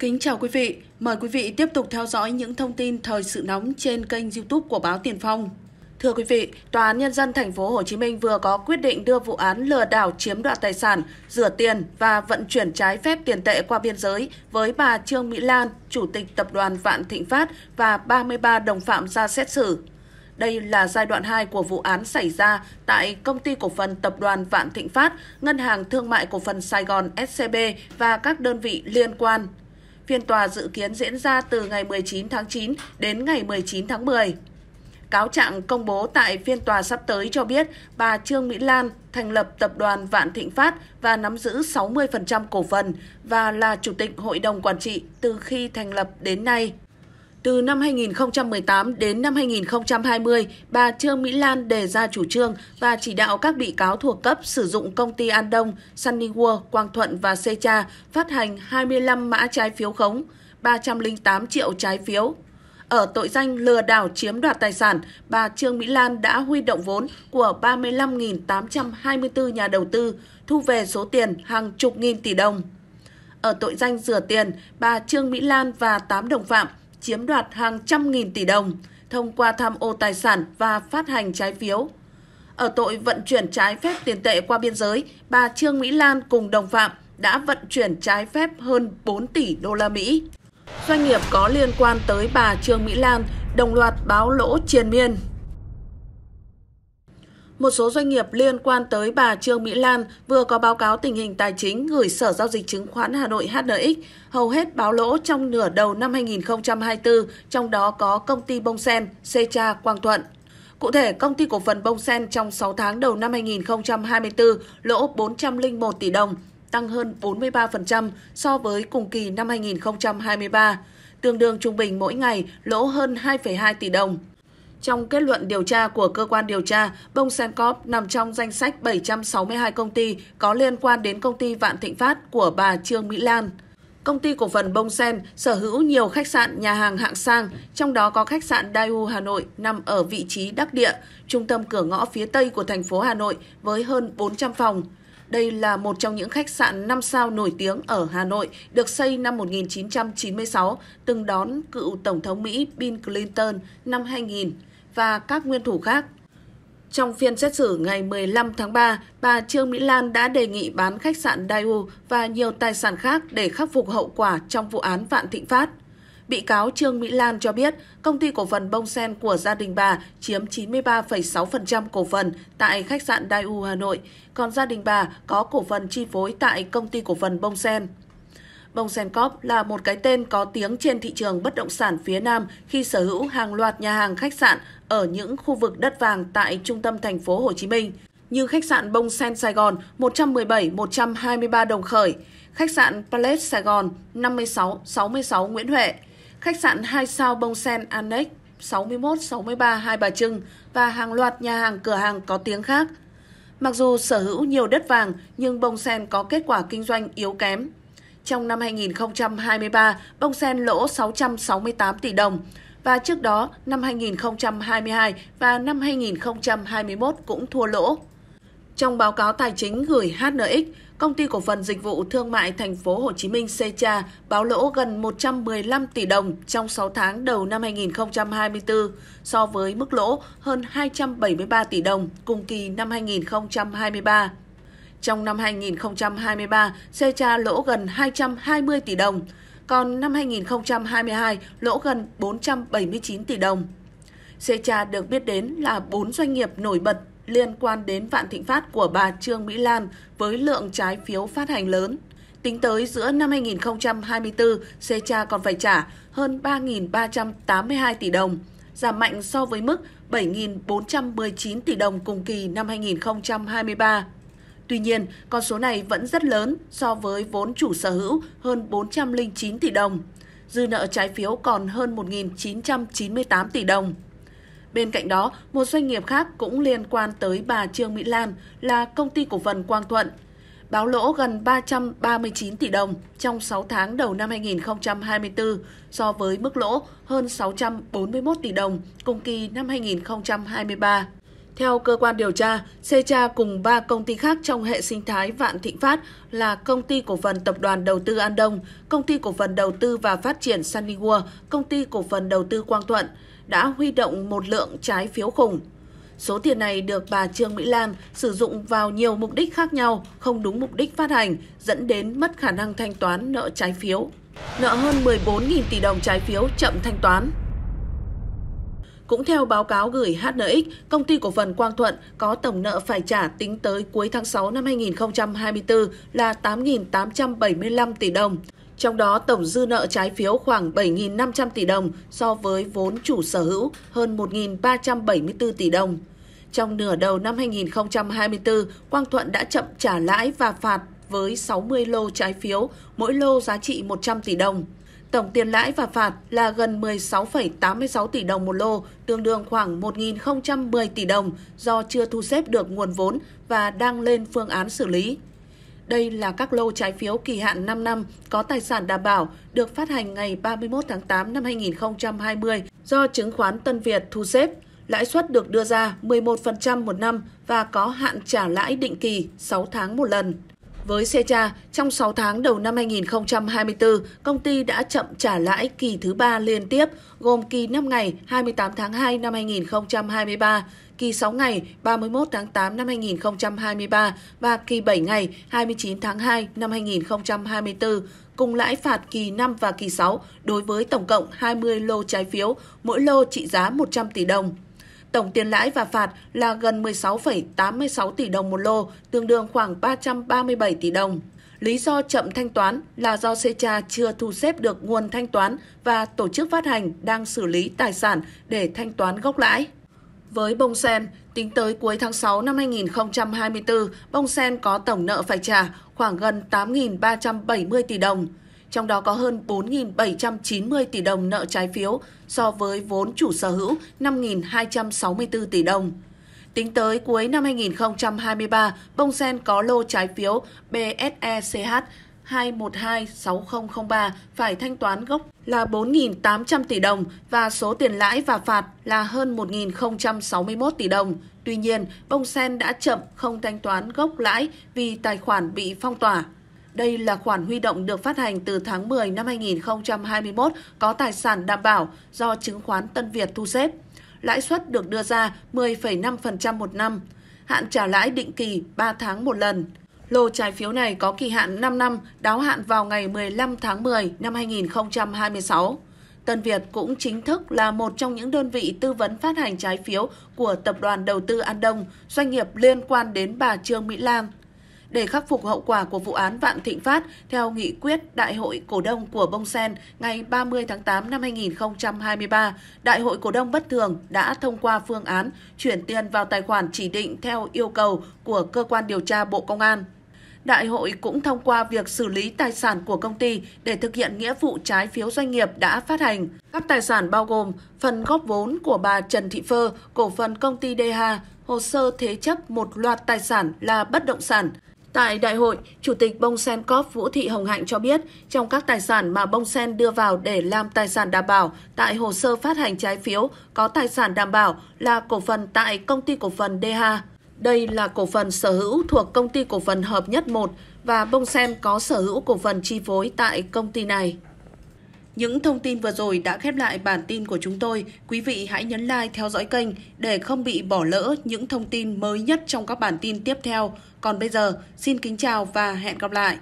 Kính chào quý vị, mời quý vị tiếp tục theo dõi những thông tin thời sự nóng trên kênh YouTube của báo Tiền Phong. Thưa quý vị, Tòa án nhân dân thành phố Hồ Chí Minh vừa có quyết định đưa vụ án lừa đảo chiếm đoạt tài sản, rửa tiền và vận chuyển trái phép tiền tệ qua biên giới với bà Trương Mỹ Lan, chủ tịch tập đoàn Vạn Thịnh Phát và 33 đồng phạm ra xét xử. Đây là giai đoạn 2 của vụ án xảy ra tại công ty cổ phần tập đoàn Vạn Thịnh Phát, Ngân hàng Thương mại Cổ phần Sài Gòn SCB và các đơn vị liên quan. Phiên tòa dự kiến diễn ra từ ngày 19 tháng 9 đến ngày 19 tháng 10. Cáo trạng công bố tại phiên tòa sắp tới cho biết bà Trương Mỹ Lan thành lập tập đoàn Vạn Thịnh Phát và nắm giữ 60% cổ phần và là chủ tịch hội đồng quản trị từ khi thành lập đến nay. Từ năm 2018 đến năm 2020, bà Trương Mỹ Lan đề ra chủ trương và chỉ đạo các bị cáo thuộc cấp sử dụng công ty An Đông, Sunny World, Quang Thuận và Secha phát hành 25 mã trái phiếu khống, 308 triệu trái phiếu. Ở tội danh lừa đảo chiếm đoạt tài sản, bà Trương Mỹ Lan đã huy động vốn của 35.824 nhà đầu tư, thu về số tiền hàng chục nghìn tỷ đồng. Ở tội danh rửa tiền, bà Trương Mỹ Lan và 8 đồng phạm chiếm đoạt hàng trăm nghìn tỷ đồng thông qua tham ô tài sản và phát hành trái phiếu. Ở tội vận chuyển trái phép tiền tệ qua biên giới, bà Trương Mỹ Lan cùng đồng phạm đã vận chuyển trái phép hơn 4 tỷ đô la Mỹ. Doanh nghiệp có liên quan tới bà Trương Mỹ Lan đồng loạt báo lỗ triền miên một số doanh nghiệp liên quan tới bà Trương Mỹ Lan vừa có báo cáo tình hình tài chính gửi Sở Giao dịch Chứng khoán Hà Nội HNX, hầu hết báo lỗ trong nửa đầu năm 2024, trong đó có công ty Bông Sen, Secha, Quang Thuận. Cụ thể, công ty cổ phần Bông Sen trong 6 tháng đầu năm 2024 lỗ 401 tỷ đồng, tăng hơn 43% so với cùng kỳ năm 2023, tương đương trung bình mỗi ngày lỗ hơn 2,2 tỷ đồng. Trong kết luận điều tra của cơ quan điều tra, Sen Corp nằm trong danh sách 762 công ty có liên quan đến công ty Vạn Thịnh Phát của bà Trương Mỹ Lan. Công ty cổ phần Sen sở hữu nhiều khách sạn nhà hàng hạng sang, trong đó có khách sạn Daewoo Hà Nội nằm ở vị trí đắc địa, trung tâm cửa ngõ phía Tây của thành phố Hà Nội với hơn 400 phòng. Đây là một trong những khách sạn 5 sao nổi tiếng ở Hà Nội, được xây năm 1996, từng đón cựu Tổng thống Mỹ Bill Clinton năm 2000 và các nguyên thủ khác. Trong phiên xét xử ngày 15 tháng 3, bà Trương Mỹ Lan đã đề nghị bán khách sạn Daewoo và nhiều tài sản khác để khắc phục hậu quả trong vụ án Vạn Thịnh Phát. Bị cáo Trương Mỹ Lan cho biết công ty cổ phần Bông Sen của gia đình bà chiếm 93,6% cổ phần tại khách sạn Daewoo Hà Nội, còn gia đình bà có cổ phần chi phối tại công ty cổ phần Bông Sen. Bông Sen Corp là một cái tên có tiếng trên thị trường bất động sản phía Nam khi sở hữu hàng loạt nhà hàng khách sạn ở những khu vực đất vàng tại trung tâm thành phố Hồ Chí Minh như khách sạn Bông Sen Sài Gòn 117-123 Đồng Khởi, khách sạn Palace Sài Gòn 56-66 Nguyễn Huệ, khách sạn 2 sao Bông Sen Annex 61-63 Hai Bà Trưng và hàng loạt nhà hàng cửa hàng có tiếng khác. Mặc dù sở hữu nhiều đất vàng nhưng Bông Sen có kết quả kinh doanh yếu kém. Trong năm 2023, Bông Sen lỗ 668 tỷ đồng, và trước đó năm 2022 và năm 2021 cũng thua lỗ. Trong báo cáo tài chính gửi HNX, công ty cổ phần dịch vụ thương mại thành phố Hồ Chí Minh Secha báo lỗ gần 115 tỷ đồng trong 6 tháng đầu năm 2024 so với mức lỗ hơn 273 tỷ đồng cùng kỳ năm 2023. Trong năm 2023, Secha lỗ gần 220 tỷ đồng còn năm 2022 lỗ gần 479 tỷ đồng. Secha được biết đến là bốn doanh nghiệp nổi bật liên quan đến Vạn Thịnh Phát của bà Trương Mỹ Lan với lượng trái phiếu phát hành lớn. Tính tới giữa năm 2024, Secha còn phải trả hơn 3.382 tỷ đồng, giảm mạnh so với mức 7.419 tỷ đồng cùng kỳ năm 2023. Tuy nhiên, con số này vẫn rất lớn so với vốn chủ sở hữu hơn 409 tỷ đồng. Dư nợ trái phiếu còn hơn 1.998 tỷ đồng. Bên cạnh đó, một doanh nghiệp khác cũng liên quan tới bà Trương Mỹ Lan là công ty cổ phần Quang Thuận. Báo lỗ gần 339 tỷ đồng trong 6 tháng đầu năm 2024 so với mức lỗ hơn 641 tỷ đồng cùng kỳ năm 2023. Theo cơ quan điều tra, Secha cùng 3 công ty khác trong hệ sinh thái Vạn Thịnh Phát là Công ty Cổ phần Tập đoàn Đầu tư An Đông, Công ty Cổ phần Đầu tư và Phát triển Sunny Công ty Cổ phần Đầu tư Quang Thuận đã huy động một lượng trái phiếu khủng. Số tiền này được bà Trương Mỹ Lan sử dụng vào nhiều mục đích khác nhau, không đúng mục đích phát hành, dẫn đến mất khả năng thanh toán nợ trái phiếu. Nợ hơn 14.000 tỷ đồng trái phiếu chậm thanh toán. Cũng theo báo cáo gửi HNX, công ty cổ phần Quang Thuận có tổng nợ phải trả tính tới cuối tháng 6 năm 2024 là 8.875 tỷ đồng. Trong đó tổng dư nợ trái phiếu khoảng 7.500 tỷ đồng so với vốn chủ sở hữu hơn 1.374 tỷ đồng. Trong nửa đầu năm 2024, Quang Thuận đã chậm trả lãi và phạt với 60 lô trái phiếu, mỗi lô giá trị 100 tỷ đồng. Tổng tiền lãi và phạt là gần 16,86 tỷ đồng một lô, tương đương khoảng 1.010 tỷ đồng do chưa thu xếp được nguồn vốn và đang lên phương án xử lý. Đây là các lô trái phiếu kỳ hạn 5 năm có tài sản đảm bảo được phát hành ngày 31 tháng 8 năm 2020 do chứng khoán Tân Việt thu xếp. Lãi suất được đưa ra 11% một năm và có hạn trả lãi định kỳ 6 tháng một lần. Với Secha, trong 6 tháng đầu năm 2024, công ty đã chậm trả lãi kỳ thứ 3 liên tiếp, gồm kỳ 5 ngày 28 tháng 2 năm 2023, kỳ 6 ngày 31 tháng 8 năm 2023 và kỳ 7 ngày 29 tháng 2 năm 2024, cùng lãi phạt kỳ 5 và kỳ 6 đối với tổng cộng 20 lô trái phiếu, mỗi lô trị giá 100 tỷ đồng. Tổng tiền lãi và phạt là gần 16,86 tỷ đồng một lô, tương đương khoảng 337 tỷ đồng. Lý do chậm thanh toán là do Secha chưa thu xếp được nguồn thanh toán và tổ chức phát hành đang xử lý tài sản để thanh toán gốc lãi. Với bông sen, tính tới cuối tháng 6 năm 2024, bông sen có tổng nợ phải trả khoảng gần 8.370 tỷ đồng trong đó có hơn 4.790 tỷ đồng nợ trái phiếu so với vốn chủ sở hữu 5.264 tỷ đồng. Tính tới cuối năm 2023, Bông Sen có lô trái phiếu BSECH 2126003 phải thanh toán gốc là 4.800 tỷ đồng và số tiền lãi và phạt là hơn 1.061 tỷ đồng. Tuy nhiên, Bông Sen đã chậm không thanh toán gốc lãi vì tài khoản bị phong tỏa. Đây là khoản huy động được phát hành từ tháng 10 năm 2021 có tài sản đảm bảo do chứng khoán Tân Việt thu xếp. Lãi suất được đưa ra 10,5% một năm, hạn trả lãi định kỳ 3 tháng một lần. Lô trái phiếu này có kỳ hạn 5 năm, đáo hạn vào ngày 15 tháng 10 năm 2026. Tân Việt cũng chính thức là một trong những đơn vị tư vấn phát hành trái phiếu của Tập đoàn Đầu tư An Đông, doanh nghiệp liên quan đến bà Trương Mỹ Lan, để khắc phục hậu quả của vụ án Vạn Thịnh Phát theo nghị quyết Đại hội Cổ đông của Bông Sen ngày 30 tháng 8 năm 2023, Đại hội Cổ đông bất thường đã thông qua phương án chuyển tiền vào tài khoản chỉ định theo yêu cầu của Cơ quan Điều tra Bộ Công an. Đại hội cũng thông qua việc xử lý tài sản của công ty để thực hiện nghĩa vụ trái phiếu doanh nghiệp đã phát hành. Các tài sản bao gồm phần góp vốn của bà Trần Thị Phơ, cổ phần công ty DH, hồ sơ thế chấp một loạt tài sản là bất động sản, Tại đại hội, Chủ tịch Bông Sen Corp Vũ Thị Hồng Hạnh cho biết, trong các tài sản mà Bông Sen đưa vào để làm tài sản đảm bảo tại hồ sơ phát hành trái phiếu, có tài sản đảm bảo là cổ phần tại công ty cổ phần DH. Đây là cổ phần sở hữu thuộc công ty cổ phần Hợp Nhất 1 và Bông Sen có sở hữu cổ phần chi phối tại công ty này. Những thông tin vừa rồi đã khép lại bản tin của chúng tôi. Quý vị hãy nhấn like theo dõi kênh để không bị bỏ lỡ những thông tin mới nhất trong các bản tin tiếp theo. Còn bây giờ, xin kính chào và hẹn gặp lại.